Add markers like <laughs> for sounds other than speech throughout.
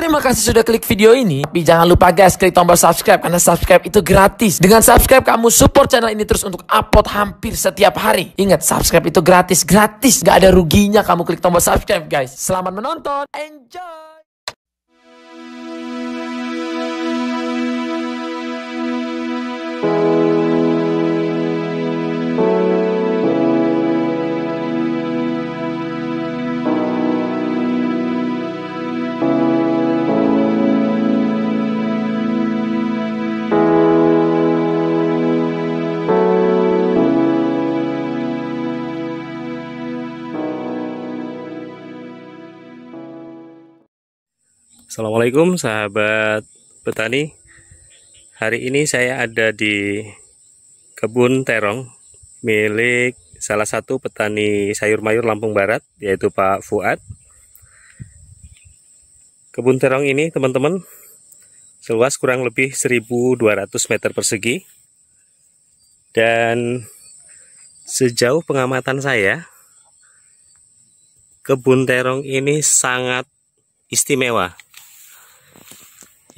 Terima kasih sudah klik video ini. Tapi jangan lupa guys, klik tombol subscribe karena subscribe itu gratis. Dengan subscribe kamu support channel ini terus untuk upload hampir setiap hari. Ingat, subscribe itu gratis, gratis. Gak ada ruginya kamu klik tombol subscribe guys. Selamat menonton, enjoy! Assalamualaikum sahabat petani Hari ini saya ada di kebun terong milik salah satu petani sayur mayur Lampung Barat yaitu Pak Fuad Kebun terong ini teman-teman seluas kurang lebih 1200 meter persegi dan sejauh pengamatan saya kebun terong ini sangat istimewa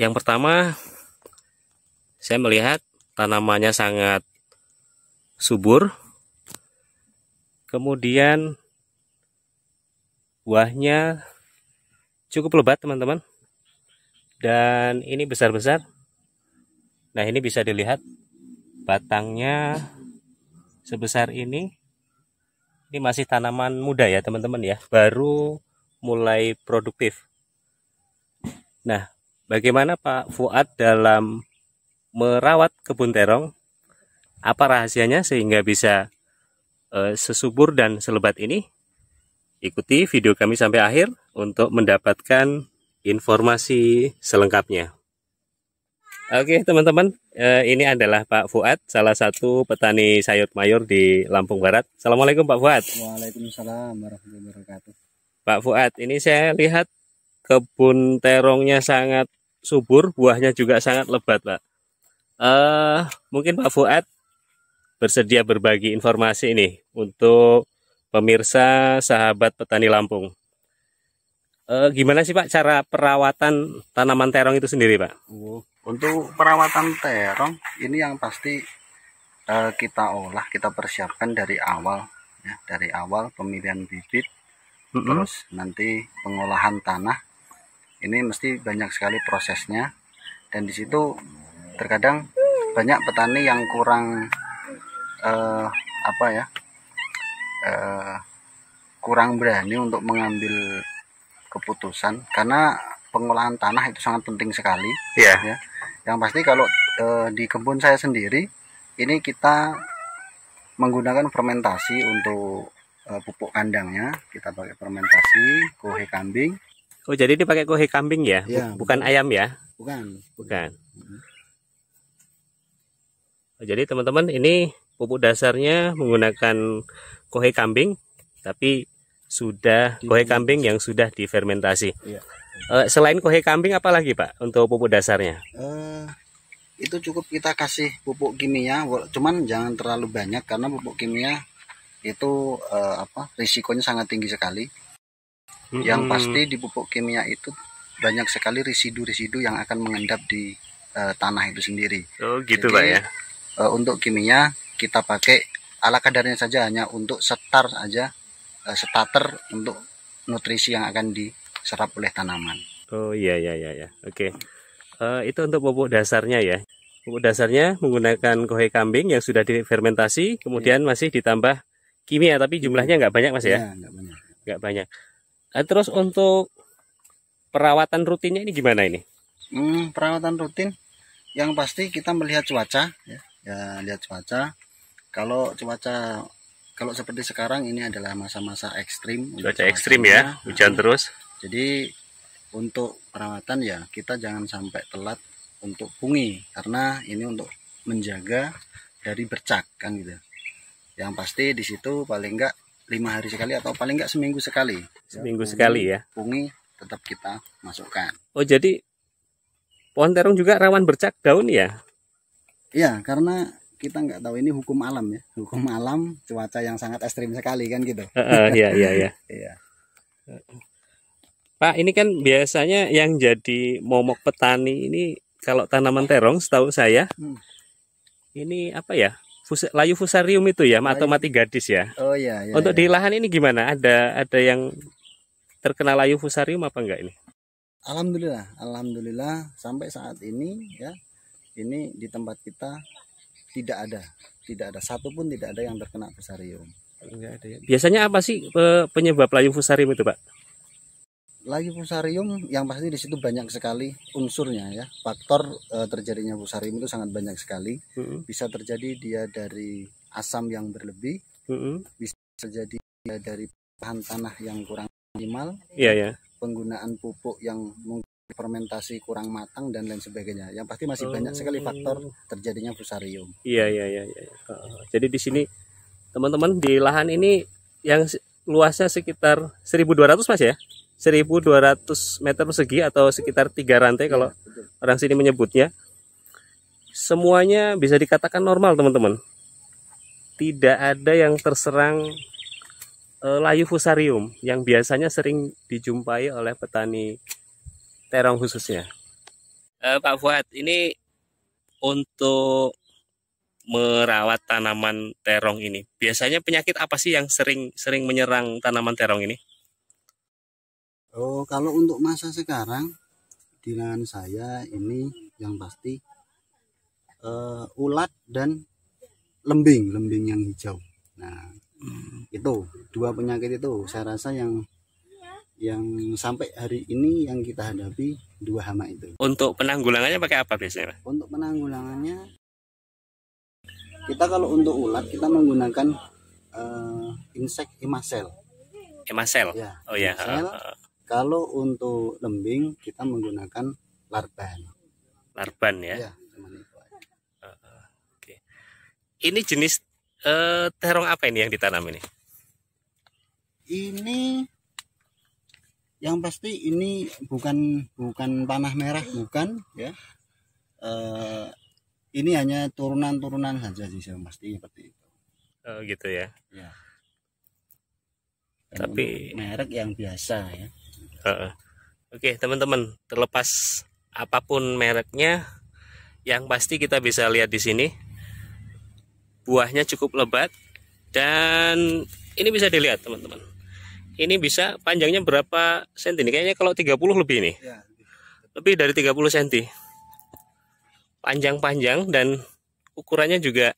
yang pertama, saya melihat tanamannya sangat subur. Kemudian buahnya cukup lebat, teman-teman. Dan ini besar-besar. Nah, ini bisa dilihat batangnya sebesar ini. Ini masih tanaman muda ya, teman-teman ya. Baru mulai produktif. Nah, Bagaimana Pak Fuad dalam merawat kebun terong? Apa rahasianya sehingga bisa e, sesubur dan selebat ini? Ikuti video kami sampai akhir untuk mendapatkan informasi selengkapnya. Oke teman-teman, e, ini adalah Pak Fuad, salah satu petani sayur mayur di Lampung Barat. Assalamualaikum Pak Fuad. Waalaikumsalam warahmatullahi wabarakatuh. Pak Fuad, ini saya lihat kebun terongnya sangat subur, buahnya juga sangat lebat, Pak. Uh, mungkin Pak Fuad bersedia berbagi informasi ini untuk pemirsa sahabat petani Lampung. Uh, gimana sih Pak cara perawatan tanaman terong itu sendiri Pak? Untuk perawatan terong ini yang pasti uh, kita olah, kita persiapkan dari awal, ya, dari awal pemilihan bibit, mm -hmm. terus nanti pengolahan tanah, ini mesti banyak sekali prosesnya dan di situ terkadang banyak petani yang kurang uh, apa ya uh, kurang berani untuk mengambil keputusan karena pengolahan tanah itu sangat penting sekali yeah. ya yang pasti kalau eh, di kebun saya sendiri ini kita menggunakan fermentasi untuk pupuk kandangnya kita pakai fermentasi kohe kambing Oh jadi ini pakai kohe kambing ya? ya bukan, bukan ayam ya? Bukan. Bukan. Oh, jadi teman-teman ini pupuk dasarnya menggunakan kohe kambing, tapi sudah kohe kambing yang sudah difermentasi. Ya. Uh, selain kohe kambing apa lagi pak untuk pupuk dasarnya? Uh, itu cukup kita kasih pupuk kimia, cuman jangan terlalu banyak karena pupuk kimia itu uh, apa risikonya sangat tinggi sekali hmm Yang pasti di pupuk kimia itu banyak sekali residu-residu yang akan mengendap di uh, tanah itu sendiri. Oh, gitu Jadi, Pak ya. Uh, untuk kimia kita pakai ala kadarnya saja hanya untuk setar aja uh, starter untuk nutrisi yang akan diserap oleh tanaman. Oh iya iya iya ya. Oke. Okay. Uh, itu untuk pupuk dasarnya ya. Pupuk dasarnya menggunakan kohe kambing yang sudah difermentasi kemudian yeah. masih ditambah kimia tapi jumlahnya nggak banyak Mas ya. Iya, nggak banyak. Nggak banyak. Nah, terus untuk perawatan rutinnya ini gimana ini? Hmm, perawatan rutin yang pasti kita melihat cuaca ya, ya lihat cuaca. Kalau cuaca kalau seperti sekarang ini adalah masa-masa ekstrim. Cuaca ekstrim ya, hujan nah, terus. Jadi untuk perawatan ya kita jangan sampai telat untuk bungi karena ini untuk menjaga dari bercak kan gitu. Yang pasti di situ paling enggak lima hari sekali atau paling enggak seminggu sekali. Seminggu ya, bungi, sekali ya. Bungi tetap kita masukkan. Oh jadi pohon terong juga rawan bercak daun ya? Iya karena kita nggak tahu ini hukum alam ya, hukum alam cuaca yang sangat ekstrim sekali kan gitu. iya iya iya. <laughs> iya. Pak ini kan biasanya yang jadi momok petani ini kalau tanaman terong setahu saya hmm. ini apa ya fus layu fusarium itu ya layu. atau mati gadis ya. Oh iya. iya Untuk iya. di lahan ini gimana? Ada ada yang terkena layu fusarium apa enggak ini? Alhamdulillah, alhamdulillah sampai saat ini ya ini di tempat kita tidak ada, tidak ada satupun tidak ada yang terkena fusarium. Enggak ada. Ya. Biasanya apa sih penyebab layu fusarium itu, Pak? Lagi fusarium yang pasti di situ banyak sekali unsurnya ya faktor e, terjadinya fusarium itu sangat banyak sekali mm -hmm. bisa terjadi dia dari asam yang berlebih mm -hmm. bisa terjadi dia dari bahan tanah yang kurang minimal yeah, yeah. penggunaan pupuk yang mungkin fermentasi kurang matang dan lain sebagainya yang pasti masih oh. banyak sekali oh. faktor terjadinya fusarium iya yeah, iya iya, iya. jadi di sini teman-teman di lahan ini yang luasnya sekitar 1200 mas ya 1200 meter persegi atau sekitar tiga rantai kalau iya, orang sini menyebutnya. Semuanya bisa dikatakan normal teman-teman. Tidak ada yang terserang eh, layu fusarium yang biasanya sering dijumpai oleh petani terong khususnya. eh, Pak Fuad, ini untuk merawat tanaman terong ini. Biasanya penyakit apa sih yang sering sering menyerang tanaman terong ini? Oh, kalau untuk masa sekarang di lahan saya ini yang pasti uh, ulat dan lembing, lembing yang hijau. Nah, itu dua penyakit itu saya rasa yang yang sampai hari ini yang kita hadapi dua hama itu. Untuk penanggulangannya pakai apa biasanya? Untuk penanggulangannya kita kalau untuk ulat kita menggunakan uh, insek emasel. Emasel. Ya, oh ya. Emasel, kalau untuk lembing kita menggunakan larban. Larban ya. ya itu uh, uh, okay. Ini jenis uh, terong apa ini yang ditanam ini? Ini yang pasti ini bukan bukan panah merah bukan ya. Uh, ini hanya turunan-turunan saja sih yang pasti seperti itu. Oh gitu ya. ya. Tapi merek yang biasa ya oke teman-teman terlepas apapun mereknya yang pasti kita bisa lihat di sini buahnya cukup lebat dan ini bisa dilihat teman-teman ini bisa panjangnya berapa senti nih? kayaknya kalau 30 lebih ini ya, lebih dari 30 senti panjang-panjang dan ukurannya juga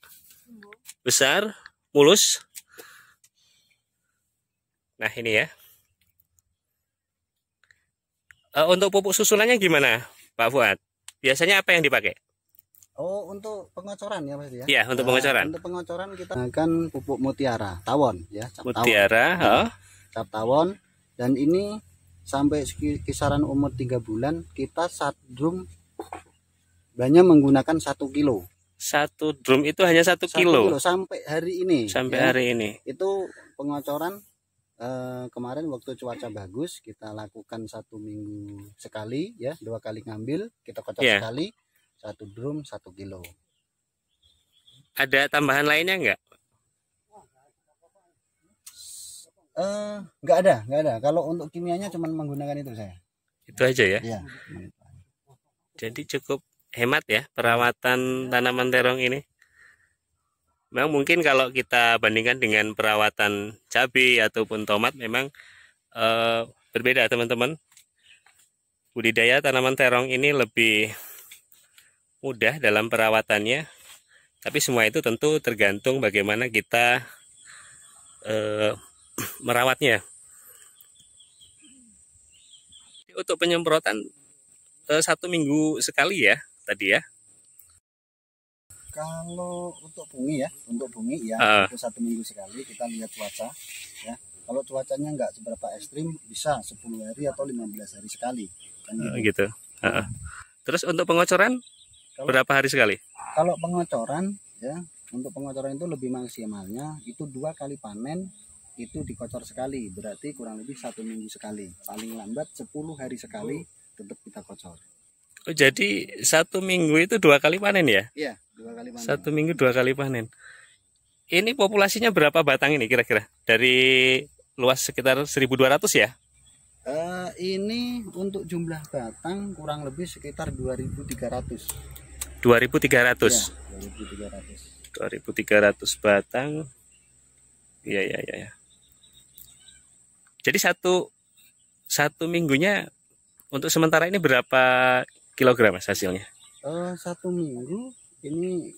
besar mulus nah ini ya uh, untuk pupuk susulannya gimana Pak Fuad? Biasanya apa yang dipakai? Oh, untuk pengocoran ya Mas ya? Iya, untuk nah, pengocoran. untuk pengocoran kita gunakan pupuk mutiara, tawon ya, cap Mutiara, tawon. Oh. Cap tawon dan ini sampai kisaran umur 3 bulan kita satu drum banyak menggunakan satu kilo. Satu drum itu hanya satu kilo. Satu kilo sampai hari ini. Sampai ya. hari ini. Itu pengocoran Eh, kemarin waktu cuaca bagus kita lakukan satu minggu sekali ya dua kali ngambil kita kocok yeah. sekali satu drum satu kilo ada tambahan lainnya nggak enggak eh, nggak ada nggak ada kalau untuk kimianya cuma menggunakan itu saya itu aja ya, ya. jadi cukup hemat ya perawatan tanaman terong ini memang mungkin kalau kita bandingkan dengan perawatan cabai ataupun tomat memang e, berbeda teman-teman budidaya tanaman terong ini lebih mudah dalam perawatannya tapi semua itu tentu tergantung bagaimana kita e, <clears throat> merawatnya untuk penyemprotan e, satu minggu sekali ya tadi ya kalau untuk bumi ya, untuk bumi ya, uh. Ah. itu satu minggu sekali kita lihat cuaca ya. Kalau cuacanya nggak seberapa ekstrim, bisa 10 hari atau 15 hari sekali. Kan oh, gitu. Uh, gitu. Uh. Terus untuk pengocoran kalau, berapa hari sekali? Kalau pengocoran ya, untuk pengocoran itu lebih maksimalnya itu dua kali panen itu dikocor sekali, berarti kurang lebih satu minggu sekali. Paling lambat 10 hari sekali tetap kita kocor. Oh, jadi satu minggu itu dua kali panen ya? Iya, dua kali panen. Satu minggu dua kali panen. Ini populasinya berapa batang ini kira-kira? Dari luas sekitar 1200 ya? Uh, ini untuk jumlah batang kurang lebih sekitar 2300. 2300. Ya, 2300. 2300 batang. Iya, iya, iya, ya. Jadi satu satu minggunya untuk sementara ini berapa kilogram mas ya hasilnya? Uh, satu minggu ini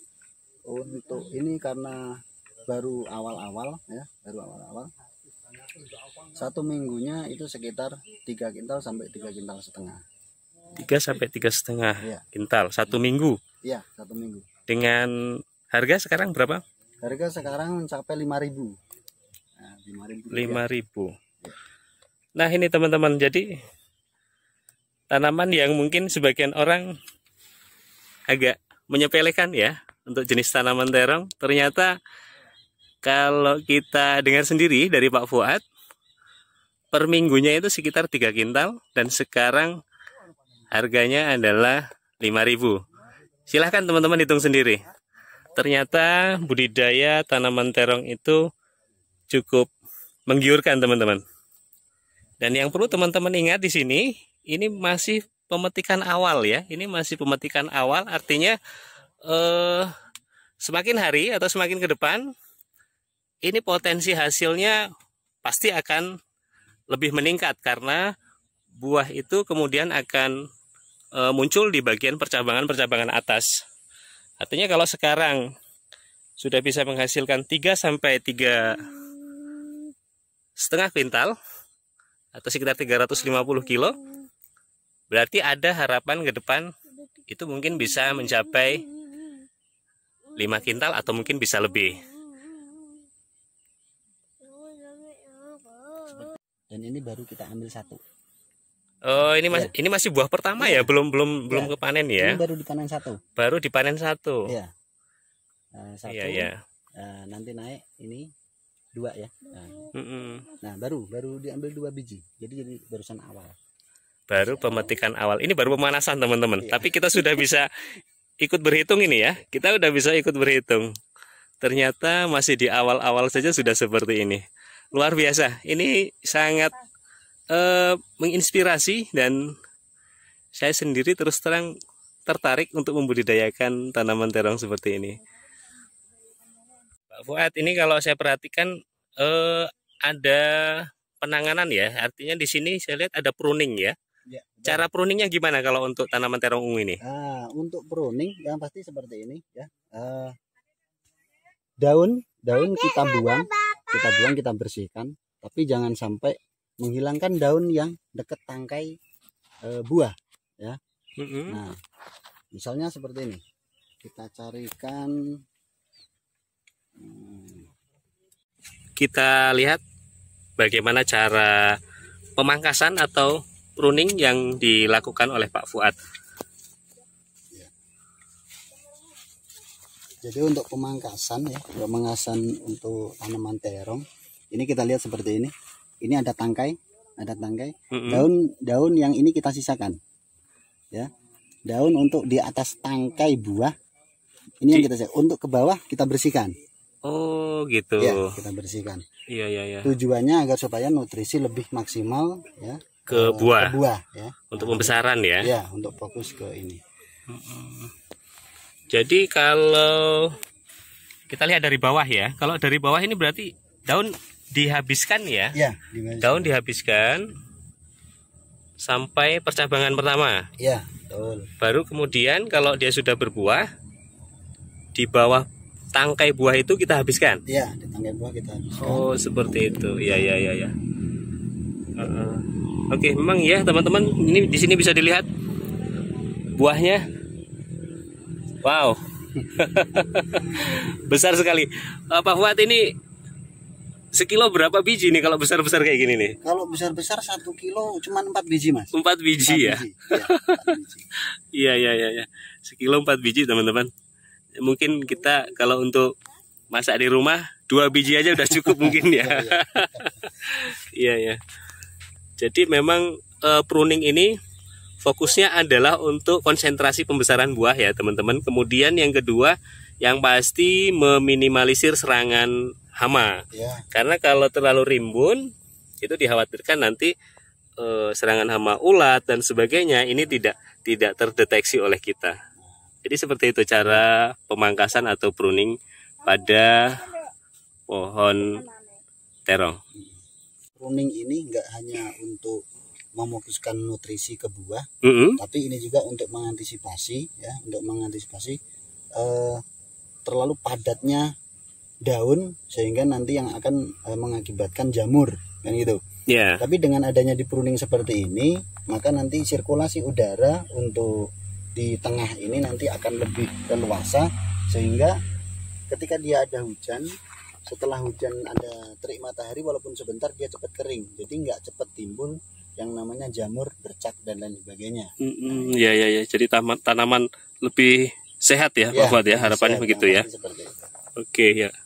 untuk ini karena baru awal-awal ya baru awal-awal satu minggunya itu sekitar tiga kintal sampai tiga kintal setengah tiga sampai tiga setengah ya. kintal satu minggu ya satu minggu dengan harga sekarang berapa harga sekarang mencapai lima ribu nah, lima ribu lima ribu nah ini teman-teman jadi tanaman yang mungkin sebagian orang agak menyepelekan ya untuk jenis tanaman terong. Ternyata kalau kita dengar sendiri dari Pak Fuad, per minggunya itu sekitar 3 kintal dan sekarang harganya adalah 5000 Silahkan teman-teman hitung sendiri. Ternyata budidaya tanaman terong itu cukup menggiurkan teman-teman. Dan yang perlu teman-teman ingat di sini, ini masih pemetikan awal ya. Ini masih pemetikan awal artinya eh semakin hari atau semakin ke depan ini potensi hasilnya pasti akan lebih meningkat karena buah itu kemudian akan e, muncul di bagian percabangan-percabangan atas. Artinya kalau sekarang sudah bisa menghasilkan 3 sampai 3 setengah kuintal atau sekitar 350 kilo, Berarti ada harapan ke depan itu mungkin bisa mencapai 5 kintal atau mungkin bisa lebih. Dan ini baru kita ambil satu. Oh, ini mas ya. ini masih buah pertama ya, iya. belum belum ya. belum kepanen ya. Ini baru dipanen satu. Baru dipanen satu. Iya. Uh, satu. ya. Uh, nanti naik ini dua ya. Nah, mm -mm. nah, baru baru diambil dua biji. Jadi jadi barusan awal baru iya. pemetikan awal. Ini baru pemanasan teman-teman. Iya. Tapi kita sudah bisa ikut berhitung ini ya. Kita sudah bisa ikut berhitung. Ternyata masih di awal-awal saja sudah seperti ini. Luar biasa. Ini sangat eh, menginspirasi dan saya sendiri terus terang tertarik untuk membudidayakan tanaman terong seperti ini. Pak Fuad, ini kalau saya perhatikan eh, ada penanganan ya. Artinya di sini saya lihat ada pruning ya. Cara ya. pruningnya gimana kalau untuk tanaman terong ungu ini? Nah, untuk pruning yang pasti seperti ini ya. Uh, daun daun kita buang, kita buang kita bersihkan, tapi jangan sampai menghilangkan daun yang dekat tangkai uh, buah ya. Mm -hmm. Nah, misalnya seperti ini. Kita carikan hmm. kita lihat bagaimana cara pemangkasan atau pruning yang dilakukan oleh Pak Fuad. Jadi untuk pemangkasan ya, pemangkasan untuk tanaman terong. Ini kita lihat seperti ini. Ini ada tangkai, ada tangkai. Mm-hmm. Daun daun yang ini kita sisakan. Ya. Daun untuk di atas tangkai buah. Ini yang kita sisakan. untuk ke bawah kita bersihkan. Oh, gitu. Ya, kita bersihkan. Iya, iya, iya. Tujuannya agar supaya nutrisi lebih maksimal ya ke buah, ke buah ya. untuk pembesaran ya. Ya, untuk fokus ke ini. Jadi kalau kita lihat dari bawah ya, kalau dari bawah ini berarti daun dihabiskan ya? Ya, daun dihabiskan sampai percabangan pertama. Ya, betul. Baru kemudian kalau dia sudah berbuah di bawah tangkai buah itu kita habiskan. ya di tangkai buah kita habiskan. Oh, seperti itu. ya. ya, ya, ya. Uh -uh. Oke, memang ya teman-teman, ini di sini bisa dilihat buahnya. Wow. <laughs> besar sekali. Uh, Pak Fuad ini sekilo berapa biji nih kalau besar-besar kayak gini nih? Kalau besar-besar satu kilo cuma empat biji mas. Empat biji 4 ya? Iya, <laughs> iya iya iya. Ya. Sekilo empat biji teman-teman. Mungkin kita kalau untuk masak di rumah dua biji aja udah cukup mungkin ya. Iya iya. <laughs> iya, iya. Jadi memang e, pruning ini fokusnya adalah untuk konsentrasi pembesaran buah ya teman-teman. Kemudian yang kedua yang pasti meminimalisir serangan hama. Ya. Karena kalau terlalu rimbun itu dikhawatirkan nanti e, serangan hama ulat dan sebagainya ini tidak tidak terdeteksi oleh kita. Jadi seperti itu cara pemangkasan atau pruning pada pohon terong pruning ini nggak hanya untuk memokuskan nutrisi ke buah, mm -hmm. tapi ini juga untuk mengantisipasi ya, untuk mengantisipasi eh, terlalu padatnya daun sehingga nanti yang akan eh, mengakibatkan jamur kan gitu. Yeah. Tapi dengan adanya di pruning seperti ini, maka nanti sirkulasi udara untuk di tengah ini nanti akan lebih leluasa sehingga ketika dia ada hujan setelah hujan ada terik matahari walaupun sebentar dia cepat kering jadi nggak cepat timbul yang namanya jamur bercak dan lain sebagainya mm -hmm. nah, ya ya ya jadi tanaman lebih sehat ya, ya Pak Fuad ya harapannya sehat, begitu ya oke okay, ya